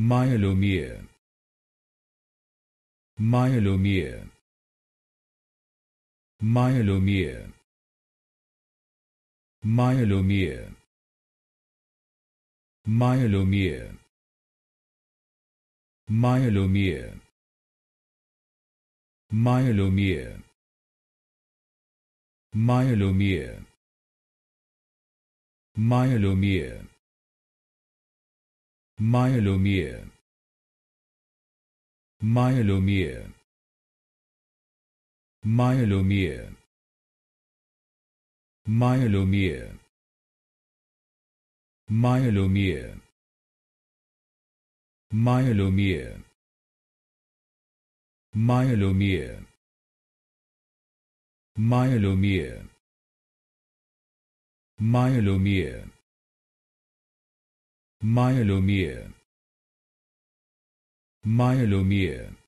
Myelomere Myelomere Myelomere Myelomere Myelomere Myelomere Myelomere Myelomere Myelomere Myelomyel. Myelomyel. Myelomyel. Myelomyel. Myelomyel. Myelomyel. Myelomyel. Myelomyel. Myelomyel. Myelomere Myelomere